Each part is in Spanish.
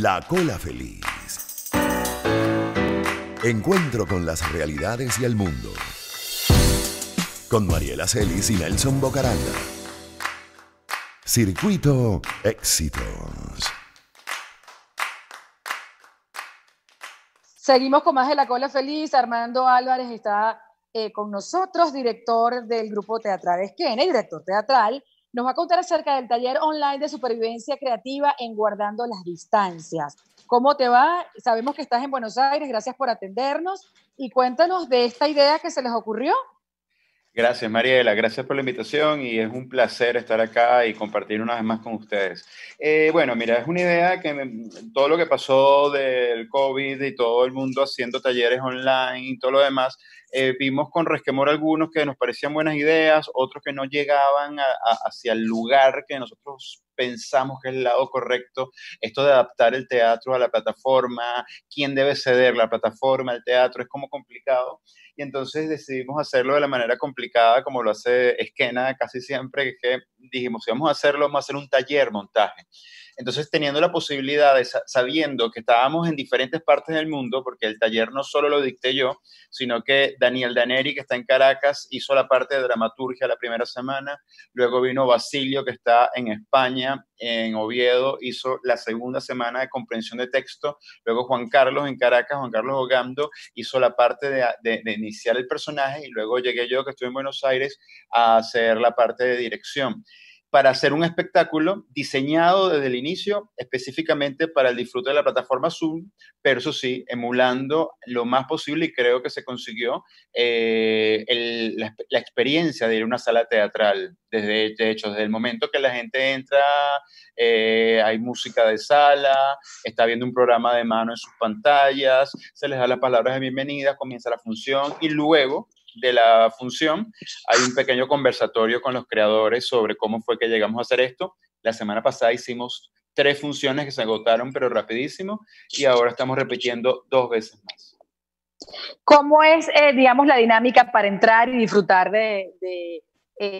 La cola feliz. Encuentro con las realidades y el mundo. Con Mariela Celis y Nelson Bocaranda. Circuito Éxitos. Seguimos con más de La Cola Feliz. Armando Álvarez está eh, con nosotros, director del grupo teatral Esquena y director teatral nos va a contar acerca del taller online de supervivencia creativa en Guardando las Distancias. ¿Cómo te va? Sabemos que estás en Buenos Aires, gracias por atendernos y cuéntanos de esta idea que se les ocurrió. Gracias, Mariela. Gracias por la invitación y es un placer estar acá y compartir una vez más con ustedes. Eh, bueno, mira, es una idea que todo lo que pasó del COVID y todo el mundo haciendo talleres online y todo lo demás, eh, vimos con resquemor algunos que nos parecían buenas ideas, otros que no llegaban hacia el lugar que nosotros pensamos que es el lado correcto, esto de adaptar el teatro a la plataforma, quién debe ceder la plataforma al teatro, es como complicado. Y entonces decidimos hacerlo de la manera complicada, como lo hace Esquena casi siempre, que dijimos, si vamos a hacerlo, vamos a hacer un taller montaje. Entonces, teniendo la posibilidad de, sabiendo que estábamos en diferentes partes del mundo, porque el taller no solo lo dicté yo, sino que Daniel Daneri, que está en Caracas, hizo la parte de dramaturgia la primera semana, luego vino Basilio, que está en España, en Oviedo, hizo la segunda semana de comprensión de texto, luego Juan Carlos en Caracas, Juan Carlos Ogando, hizo la parte de, iniciar el personaje y luego llegué yo, que estuve en Buenos Aires, a hacer la parte de dirección para hacer un espectáculo diseñado desde el inicio específicamente para el disfrute de la plataforma Zoom, pero eso sí, emulando lo más posible y creo que se consiguió eh, la, experiencia de ir a una sala teatral. Desde, de hecho, desde el momento que la gente entra, eh, hay música de sala, está viendo un programa de mano en sus pantallas, se les da las palabras de bienvenida, comienza la función y luego de la función, hay un pequeño conversatorio con los creadores sobre cómo fue que llegamos a hacer esto. La semana pasada hicimos tres funciones que se agotaron, pero rapidísimo, y ahora estamos repitiendo dos veces más. ¿Cómo es, eh, digamos, la dinámica para entrar y disfrutar de, eh,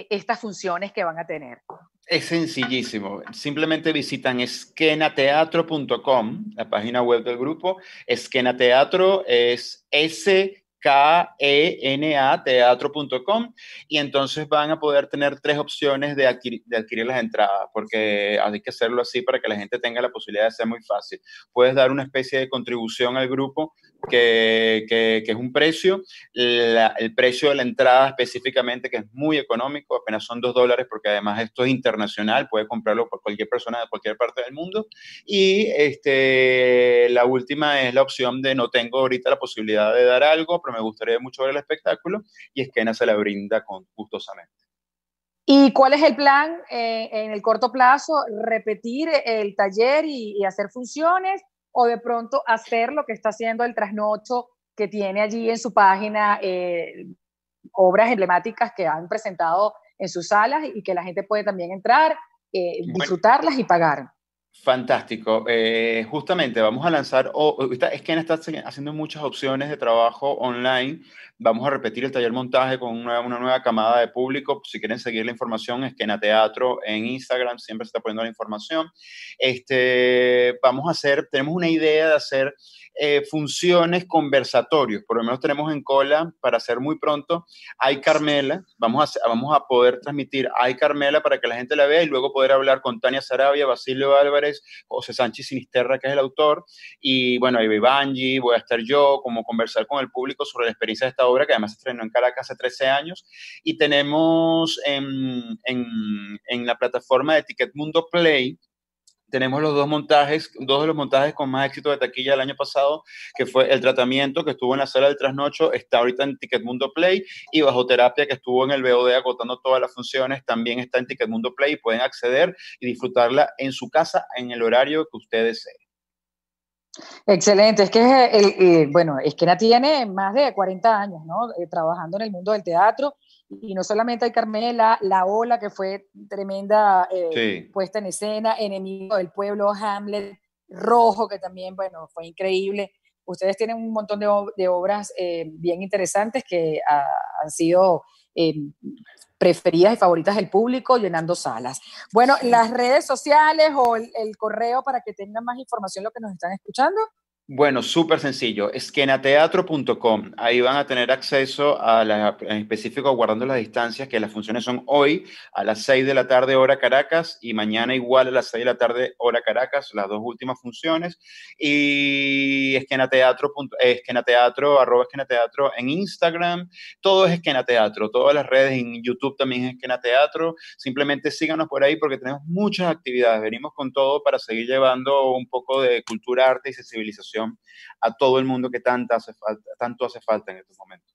estas funciones que van a tener? Es sencillísimo. Simplemente visitan esquenateatro.com, la página web del grupo. Esquenateatro es S K-E-N-A teatro.com y entonces van a poder tener tres opciones de de adquirir, las entradas, porque hay que hacerlo así para que la gente tenga la posibilidad de ser muy fácil. Puedes dar una especie de contribución al grupo que, que, es un precio, el precio de la entrada específicamente, que es muy económico, apenas son dos dólares, porque además esto es internacional, puede comprarlo por cualquier persona de cualquier parte del mundo. Y este, la última es la opción de no tengo ahorita la posibilidad de dar algo, pero me gustaría mucho ver el espectáculo, y Esquena se la brinda con, gustosamente. ¿Y cuál es el plan eh, en el corto plazo? ¿Repetir el taller y hacer funciones? o de pronto hacer lo que está haciendo el trasnocho que tiene allí en su página eh, obras emblemáticas que han presentado en sus salas y que la gente puede también entrar, eh, disfrutarlas y pagar. Fantástico. Eh, justamente vamos a lanzar, O es que está haciendo muchas opciones de trabajo online. Vamos a repetir el taller montaje con una, nueva camada de público. Si quieren seguir la información, es que en Teatro, en Instagram, siempre se está poniendo la información. Este, vamos a hacer, tenemos una idea de hacer eh, funciones conversatorios, por lo menos tenemos en cola para hacer muy pronto, hay Carmela, vamos a, vamos a poder transmitir hay Carmela para que la gente la vea y luego poder hablar con Tania Sarabia, Basilio Álvarez, José Sánchez Sinisterra, que es el autor, y bueno, ahí Banji, voy a estar yo, como conversar con el público sobre la experiencia de esta obra, que además se estrenó en Caracas hace 13 años, y tenemos en, en, en la plataforma de Ticket Mundo Play, tenemos los dos montajes, dos de los montajes con más éxito de taquilla el año pasado, que fue El Tratamiento, que estuvo en la sala del trasnocho, está ahorita en Ticket Play, y Bajo Terapia, que estuvo en el BOD agotando todas las funciones, también está en Ticket Play, y pueden acceder y disfrutarla en su casa en el horario que ustedes desee. Excelente, es que eh, el, eh, bueno, Esquena tiene más de 40 años, ¿no? Eh, trabajando en el mundo del teatro y no solamente hay Carmela, La Ola, que fue tremenda puesta en escena, Enemigo del Pueblo, Hamlet, Rojo, que también, bueno, fue increíble. Ustedes tienen un montón de, obras bien interesantes que han sido eh, preferidas y favoritas del público, llenando salas. Bueno, las redes sociales o el, el correo para que tengan más información lo que nos están escuchando. Bueno, súper sencillo. Esquenateatro.com. Ahí van a tener acceso a la, en específico guardando las distancias, que las funciones son hoy a las 6 de la tarde hora Caracas y mañana igual a las 6 de la tarde hora Caracas, las dos últimas funciones. Y esquenateatro, eh, esquenateatro, arroba esquenateatro en Instagram. Todo es esquenateatro. Todas las redes en YouTube también es esquenateatro. Simplemente síganos por ahí porque tenemos muchas actividades. Venimos con todo para seguir llevando un poco de cultura, arte y sensibilización a todo el mundo que hace falta, tanto hace falta en estos momentos.